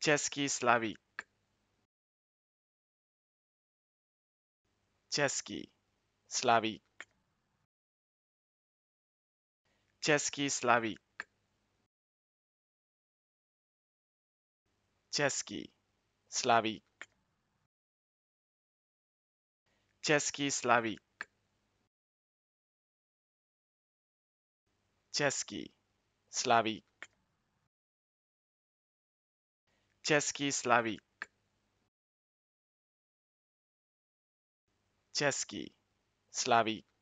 Český Slavík. Český Slavík. Český Slavík. Český Slavík. Český Slavík. Český Slavík. Český Slavík Český Slavík